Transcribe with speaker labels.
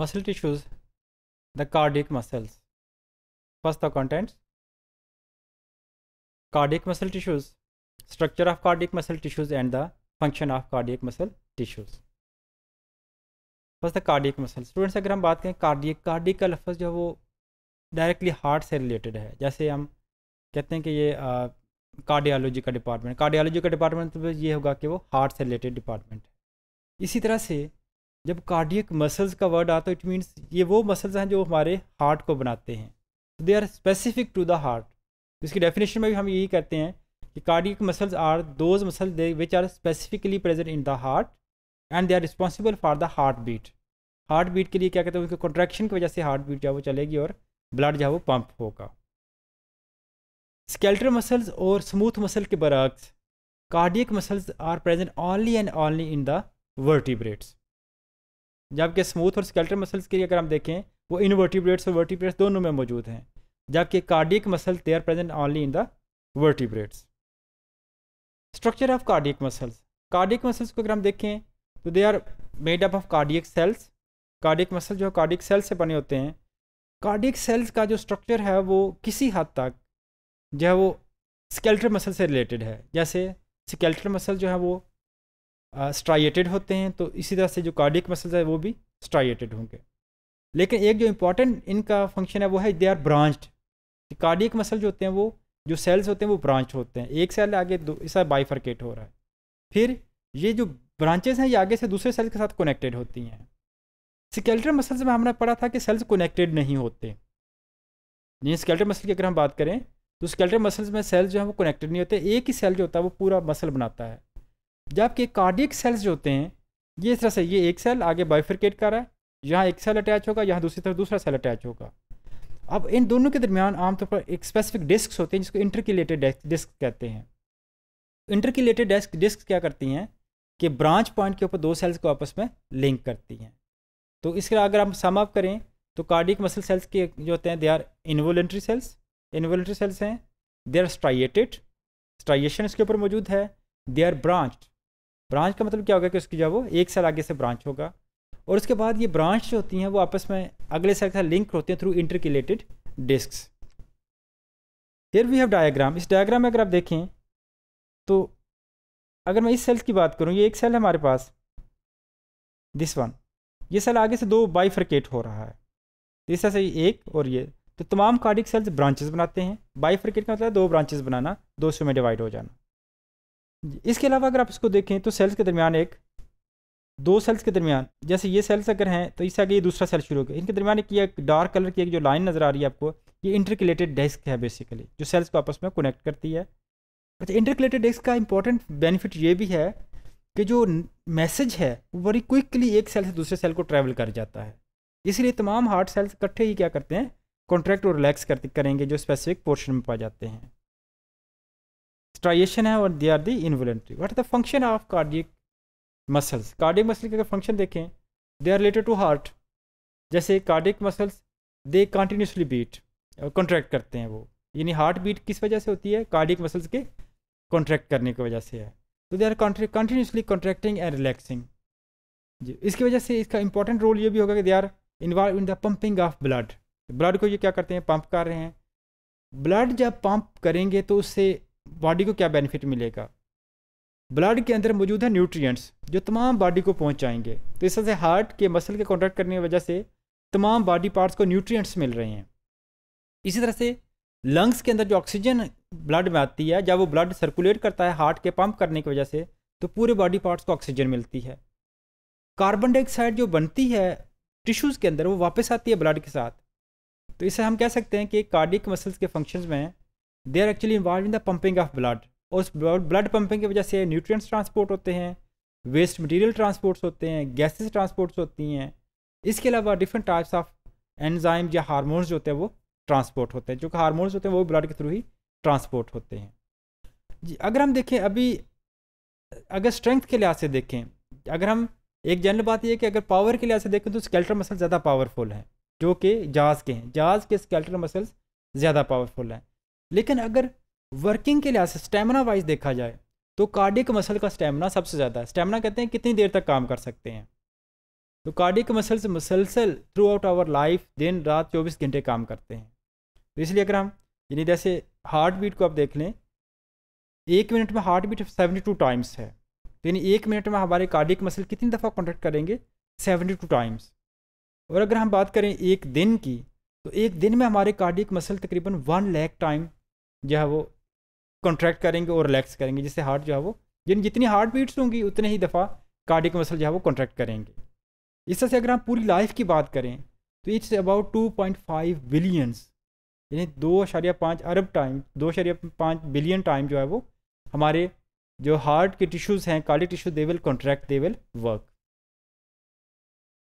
Speaker 1: muscle tissues the cardiac muscles first the contents cardiac muscle tissues structure of cardiac muscle tissues and the function of cardiac muscle tissues first the cardiac muscle students अगर हम बात करें cardiac cardiac का लफ्ज़ जो है वो directly heart से रिलेटेड है जैसे हम कहते हैं कि ये कार्डियोलॉजी का डिपार्टमेंट कार्डियोलॉजी का डिपार्टमेंट तो ये होगा कि वो हार्ट से रिलेटेड डिपार्टमेंट है इसी तरह से जब कार्डियक मसल्स का वर्ड आता है इट मीन्स ये वो मसल्स हैं जो हमारे हार्ट को बनाते हैं they are specific to the heart इसकी डेफिनेशन में भी हम यही कहते हैं कि cardiac muscles are those muscle they which are specifically present in the heart and they are responsible for the heart beat heart beat के लिए क्या कहते हैं उसके कॉन्ट्रैक्शन की वजह से हार्ट बीट जो है वो चलेगी और ब्लड जो वो पम्प होगा स्केल्टर मसल्स और स्मूथ मसल के बरक्स cardiac muscles are present only and only in the vertebrates जबकि स्मूथ और स्केल्टर मसल्स के लिए अगर हम देखें वो इनवर्टिब्रेट्स और वर्टिब्रेट्स दोनों में मौजूद हैं जबकि cardiac muscle they are present only in the vertebrates structure of cardiac muscles cardiac muscles को अगर हम देखें तो they are made up of cardiac cells cardiac muscle जो कार्डिक सेल से बने होते हैं कार्डिक सेल्स का जो स्ट्रक्चर है वो किसी हद तक जो है वो स्केल्टर मसल से रिलेटेड है जैसे स्केल्टर मसल जो है वो स्ट्राइएटेड होते हैं तो इसी तरह से जो कार्डिक मसल्स है वो भी स्ट्राइटेड होंगे लेकिन एक जो इंपॉर्टेंट इनका फंक्शन है वो है they are branched cardiac muscle जो होते हैं वो जो सेल्स होते हैं वो ब्रांच होते हैं एक सेल आगे दो इस बाइफर्केट हो रहा है फिर ये जो ब्रांचेस हैं ये आगे से दूसरे सेल के साथ कनेक्टेड होती हैं स्केल्टर मसल्स में हमने पढ़ा था कि सेल्स कनेक्टेड नहीं होते जिन स्केल्टर मसल की अगर हम बात करें तो स्केल्टर मसल्स में सेल्स जो है वो कनेक्टेड नहीं होते एक ही सेल जो होता है वो पूरा मसल बनाता है जबकि कार्डिक सेल्स जो होते हैं ये इस तरह से ये एक सेल आगे बाइफ्रिकेट कर रहा है यहाँ एक सेल अटैच होगा यहाँ दूसरी तरफ दूसरा सेल अटैच होगा अब इन दोनों के दरमियान आमतौर पर एक स्पेसिफिक डिस्क होते हैं जिसको इंटरकिलेटेड डिस्क कहते हैं इंटरकिलेटेड डिस्क डिस्क क्या करती हैं कि ब्रांच पॉइंट के ऊपर दो सेल्स को आपस में लिंक करती हैं तो इसके अगर हम सम अप करें तो कार्डिक मसल सेल्स के जो होते हैं they are involuntary cells involuntary cells हैं दे आर स्ट्राइएटेड स्ट्राइएशन इसके ऊपर मौजूद है दे आर ब्रांच ब्रांच का मतलब क्या होगा कि उसकी जो वो एक साल आगे से ब्रांच होगा और उसके बाद ये ब्रांच जो होती हैं वो आपस में अगले साल के साथ लिंक होते हैं थ्रू इंटरकिलेटेड डिस्क फिर वी हैव डायाग्राम इस डायाग्राम में अगर आप देखें तो अगर मैं इस सेल की बात करूँ ये एक सेल है हमारे पास दिस वन ये सेल आगे से दो बाइफर्केट हो रहा है इस तरह से एक और ये तो तमाम कार्डिक सेल्स ब्रांचेस बनाते हैं बाइफर्केट का मतलब दो ब्रांचेस बनाना दो सौ में डिवाइड हो जाना इसके अलावा अगर आप इसको देखें तो सेल्स के दरमियान एक दो सेल्स के दरमियान जैसे ये सेल्स अगर हैं तो इससे आगे ये दूसरा सेल शुरू हो गया इनके दरमियान एक ये डार्क कलर की एक जो लाइन नज़र आ रही है आपको ये इंटरकलेटेड डेस्क है बेसिकली जो सेल्स को आपस में कनेक्ट करती है अच्छा इंटरकलेटेड डेस्क का इंपॉर्टेंट बेनिफिट ये भी है कि जो मैसेज है वो वरी क्विकली एक सेल से दूसरे सेल को ट्रैवल कर जाता है इसलिए तमाम हार्ट सेल्स इकट्ठे ही क्या करते हैं कॉन्ट्रैक्ट और रिलैक्स करते करेंगे जो स्पेसिफिक पोर्शन में पा जाते हैं स्ट्राइएशन है और they are the involuntary what is the function of cardiac muscles cardiac muscle के अगर फंक्शन देखें they are related to heart जैसे cardiac muscles they continuously beat contract करते हैं वो यानी हार्ट बीट किस वजह से होती है कार्डिक मसल्स के कॉन्ट्रैक्ट करने की वजह से है तो they are continuously contracting and relaxing जी इसकी वजह से इसका इंपॉर्टेंट रोल ये भी होगा कि they are involved in the pumping of blood blood को ये क्या करते हैं पंप कर रहे हैं ब्लड जब पंप करेंगे तो उससे बॉडी को क्या बेनिफिट मिलेगा ब्लड के अंदर मौजूद है न्यूट्रिएंट्स जो तमाम बॉडी को पहुंचाएंगे तो इस से हार्ट के मसल के कॉन्ट्रैक्ट करने की वजह से तमाम बॉडी पार्ट्स को न्यूट्रिएंट्स मिल रहे हैं इसी तरह से लंग्स के अंदर जो ऑक्सीजन ब्लड में आती है जब वो ब्लड सर्कुलेट करता है हार्ट के पंप करने की वजह से तो पूरे बॉडी पार्ट्स को ऑक्सीजन मिलती है कार्बन डाइऑक्साइड जो बनती है टिश्यूज़ के अंदर वो वापस आती है ब्लड के साथ तो इसे हम कह सकते हैं कि कार्डिक मसल्स के फंक्शंस में they are actually involved in the pumping of blood और उस ब्लड पंपिंग की वजह से न्यूट्रिएंट्स ट्रांसपोर्ट होते हैं वेस्ट मटेरियल ट्रांसपोर्ट्स होते हैं गैसेस ट्रांसपोर्ट्स होती हैं इसके अलावा डिफरेंट टाइप्स ऑफ एनजाइम या हारमोन्स जो होते हैं वो ट्रांसपोर्ट होते हैं जो कि हारमोन्स होते हैं वो ब्लड के थ्रू ही ट्रांसपोर्ट होते हैं जी अगर हम देखें अभी अगर स्ट्रेंथ के लिहाज से देखें अगर हम एक जनरल बात यह है कि अगर पावर के लिहाज से देखें तो स्केल्टर मसल ज़्यादा पावरफुल हैं जो कि जहाज़ के हैं जहाज़ के स्केल्टर मसल्स ज़्यादा पावरफुल हैं लेकिन अगर वर्किंग के लिहाज से स्टेमिना वाइज देखा जाए तो कार्डिक मसल का स्टेमिना सबसे ज़्यादा है स्टेमिना कहते हैं कितनी देर तक काम कर सकते हैं तो कार्डिक मसल्स मसलसल थ्रू आउट आवर लाइफ दिन रात चौबीस घंटे काम करते हैं तो इसलिए अगर हम यानी जैसे हार्ट बीट को आप देख लें एक मिनट में heart beat seventy two times है तो यानी एक मिनट में हमारे कार्डिक मसल कितनी दफ़ा कॉन्टैक्ट करेंगे सेवेंटी टू टाइम्स और अगर हम बात करें एक दिन की तो एक दिन में हमारे कार्डिक मसल तकरीबन वन लैक टाइम जो है वो कॉन्ट्रैक्ट करेंगे और रिलैक्स करेंगे जिससे हार्ट जो है वो जिन जितनी हार्ट बीट्स होंगी उतने ही दफ़ा कार्डिक मसल जो है वो कॉन्ट्रैक्ट करेंगे इस तरह से अगर हम पूरी लाइफ की बात करें तो it's about two point five billions यानी दो शरिया पाँच अरब टाइम दो शरिया पाँच बिलियन टाइम जो है वो हमारे जो हार्ट के टिश्यूज़ हैं cardiac tissue they will contract they will work